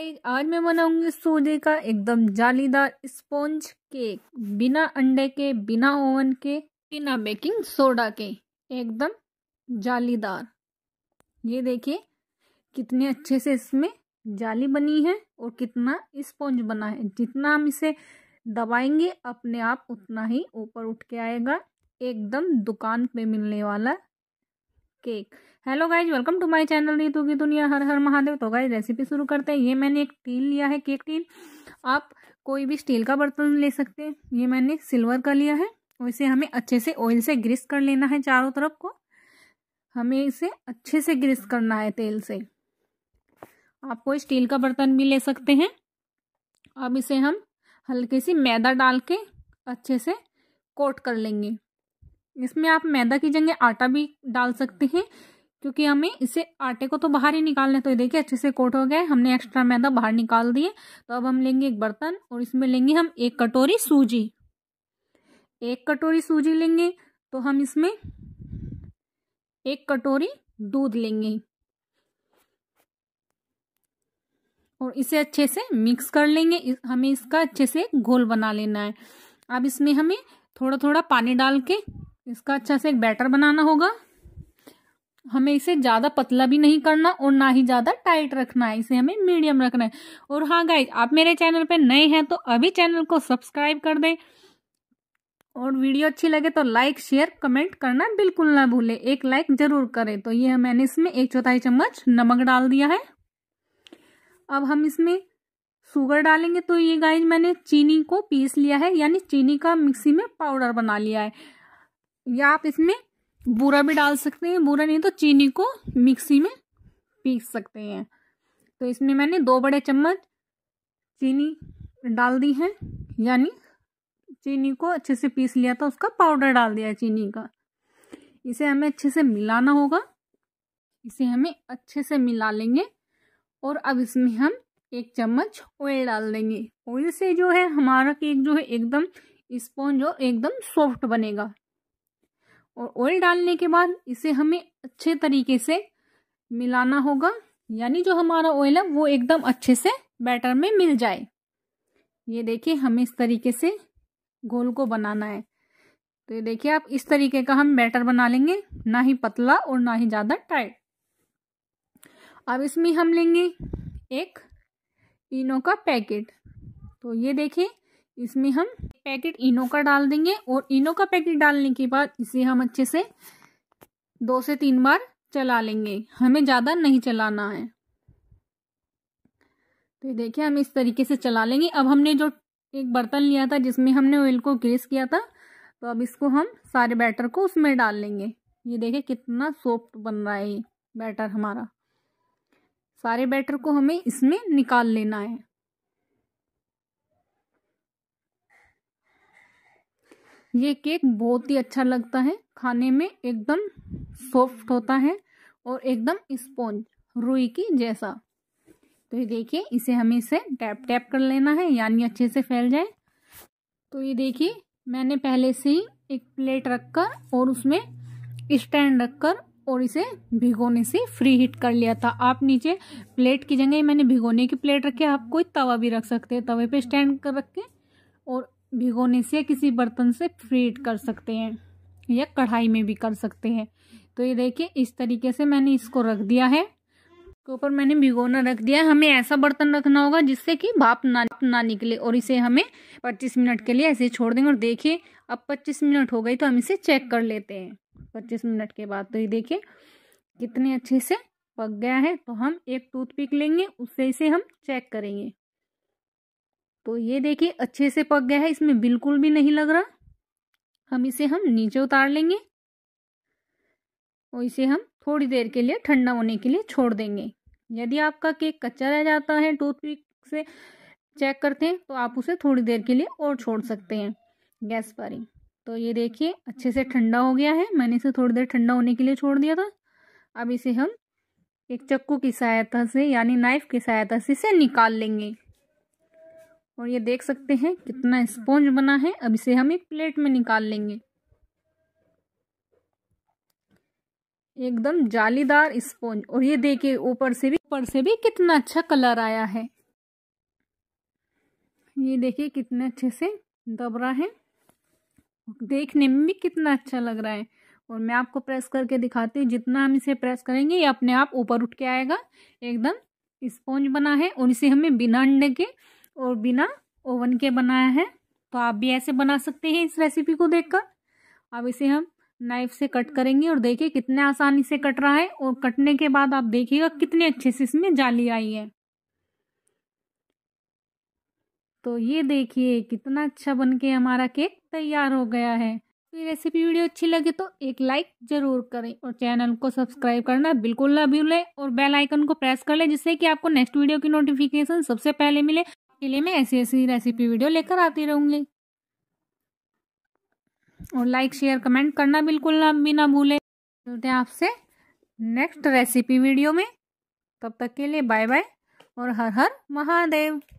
आज मैं बनाऊंगी सूजी का एकदम जालीदार स्पॉन्ज केक बिना अंडे के बिना ओवन के बिना बेकिंग सोडा के एकदम जालीदार ये देखिए कितने अच्छे से इसमें जाली बनी है और कितना स्पॉन्ज बना है जितना हम इसे दबाएंगे अपने आप उतना ही ऊपर उठ के आएगा एकदम दुकान पे मिलने वाला cake hello guys welcome to my channel Ritu की दुनिया हर हर महादेव तो गाइज रेसिपी शुरू करते हैं ये मैंने एक टील लिया है केक टील आप कोई भी स्टील का बर्तन ले सकते हैं ये मैंने सिल्वर का लिया है और इसे हमें अच्छे से ऑयल से ग्रिस कर लेना है चारों तरफ को हमें इसे अच्छे से ग्रिस करना है तेल से आप कोई स्टील का बर्तन भी ले सकते हैं अब इसे हम हल्के से मैदा डाल के अच्छे से कोट कर लेंगे इसमें आप मैदा की जगह आटा भी डाल सकते हैं क्योंकि हमें इसे आटे को तो बाहर ही निकालना तो ये देखिए अच्छे से कोट हो गया हमने एक्स्ट्रा मैदा बाहर निकाल दिए तो अब हम लेंगे एक बर्तन और इसमें लेंगे हम एक कटोरी सूजी एक कटोरी सूजी लेंगे तो हम इसमें एक कटोरी दूध लेंगे और इसे अच्छे से मिक्स कर लेंगे हमें इसका अच्छे से घोल बना लेना है अब इसमें हमें थोड़ा थोड़ा पानी डाल के इसका अच्छा से एक बैटर बनाना होगा हमें इसे ज़्यादा पतला भी नहीं करना और ना ही ज़्यादा टाइट रखना है इसे हमें मीडियम रखना है और हाँ गाइज आप मेरे चैनल पे नए हैं तो अभी चैनल को सब्सक्राइब कर दें और वीडियो अच्छी लगे तो लाइक शेयर कमेंट करना बिल्कुल ना भूले एक लाइक जरूर करें तो ये मैंने इसमें एक चौथाई चम्मच नमक डाल दिया है अब हम इसमें शुगर डालेंगे तो ये गाइज मैंने चीनी को पीस लिया है यानी चीनी का मिक्सी में पाउडर बना लिया है या आप इसमें बूरा भी डाल सकते हैं बूरा नहीं तो चीनी को मिक्सी में पीस सकते हैं तो इसमें मैंने दो बड़े चम्मच चीनी डाल दी है यानी चीनी को अच्छे से पीस लिया था उसका पाउडर डाल दिया है चीनी का इसे हमें अच्छे से मिलाना होगा इसे हमें अच्छे से मिला लेंगे और अब इसमें हम एक चम्मच ऑयल डाल देंगे ऑयल से जो है हमारा केक जो है एकदम स्पॉन्ज और एकदम सॉफ्ट बनेगा और ऑयल डालने के बाद इसे हमें अच्छे तरीके से मिलाना होगा यानी जो हमारा ऑयल है वो एकदम अच्छे से बैटर में मिल जाए ये देखिए हमें इस तरीके से गोल को बनाना है तो ये देखिए आप इस तरीके का हम बैटर बना लेंगे ना ही पतला और ना ही ज़्यादा टाइट अब इसमें हम लेंगे एक इनो का पैकेट तो ये देखिए इसमें हम पैकेट इनो का डाल देंगे और इनो का पैकेट डालने के बाद इसे हम अच्छे से दो से तीन बार चला लेंगे हमें ज़्यादा नहीं चलाना है तो ये देखिए हम इस तरीके से चला लेंगे अब हमने जो एक बर्तन लिया था जिसमें हमने ऑयल को ग्रेस किया था तो अब इसको हम सारे बैटर को उसमें डाल लेंगे ये देखिए कितना सॉफ्ट बन रहा है ये बैटर हमारा सारे बैटर को हमें इसमें निकाल लेना है ये केक बहुत ही अच्छा लगता है खाने में एकदम सॉफ्ट होता है और एकदम स्पॉन्ज रुई की जैसा तो ये देखिए इसे हमें इसे टैप टैप कर लेना है यानी अच्छे से फैल जाए तो ये देखिए मैंने पहले से ही एक प्लेट रखकर और उसमें स्टैंड रखकर और इसे भिगोने से फ्री हीट कर लिया था आप नीचे प्लेट की जगह मैंने भिगोने की प्लेट रखी आप कोई तवा भी रख सकते हैं तवे पे स्टैंड कर रख के और भिगोने से किसी बर्तन से फ्रीट कर सकते हैं या कढ़ाई में भी कर सकते हैं तो ये देखिए इस तरीके से मैंने इसको रख दिया है इसके ऊपर मैंने भिगोना रख दिया है हमें ऐसा बर्तन रखना होगा जिससे कि भाप ना ना निकले और इसे हमें 25 मिनट के लिए ऐसे छोड़ देंगे और देखिए अब 25 मिनट हो गई तो हम इसे चेक कर लेते हैं 25 मिनट के बाद तो ये देखिए कितने अच्छे से पक गया है तो हम एक टूथपिक लेंगे उससे इसे हम चेक करेंगे तो ये देखिए अच्छे से पक गया है इसमें बिल्कुल भी नहीं लग रहा हम इसे हम नीचे उतार लेंगे और इसे हम थोड़ी देर के लिए ठंडा होने के लिए छोड़ देंगे यदि आपका केक कच्चा रह जाता है टूथपिक से चेक करते हैं तो आप उसे थोड़ी देर के लिए और छोड़ सकते हैं गैस पर ही तो ये देखिए अच्छे से ठंडा हो गया है मैंने इसे थोड़ी देर ठंडा होने के लिए छोड़ दिया था अब इसे हम एक चक्कू की सहायता से यानी नाइफ की सहायता से इसे निकाल लेंगे और ये देख सकते हैं कितना स्पॉन्ज बना है अब इसे हम एक प्लेट में निकाल लेंगे एकदम जालीदार स्पॉन्ज और ये देखिए ऊपर से भी ऊपर से भी कितना अच्छा कलर आया है ये देखिए कितने अच्छे से दब रहा है देखने में भी कितना अच्छा लग रहा है और मैं आपको प्रेस करके दिखाती हूँ जितना हम इसे प्रेस करेंगे ये अपने आप ऊपर उठ के आएगा एकदम स्पॉन्ज बना है और इसे हमें बिना अंडे के और बिना ओवन के बनाया है तो आप भी ऐसे बना सकते हैं इस रेसिपी को देखकर अब इसे हम नाइफ से कट करेंगे और देखिए कितने आसानी से कट रहा है और कटने के बाद आप देखिएगा कितने अच्छे से इसमें जाली आई है तो ये देखिए कितना अच्छा बन के हमारा केक तैयार हो गया है तो ये रेसिपी वीडियो अच्छी लगे तो एक लाइक जरूर करें और चैनल को सब्सक्राइब करना बिल्कुल ना भूलें और बेल आइकन को प्रेस कर लें जिससे कि आपको नेक्स्ट वीडियो की नोटिफिकेशन सबसे पहले मिले आपके लिए मैं ऐसी ऐसी रेसिपी वीडियो लेकर आती रहूँगी और लाइक शेयर कमेंट करना बिल्कुल ना भी ना भूलें मिलते हैं आपसे नेक्स्ट रेसिपी वीडियो में तब तक के लिए बाय बाय और हर हर महादेव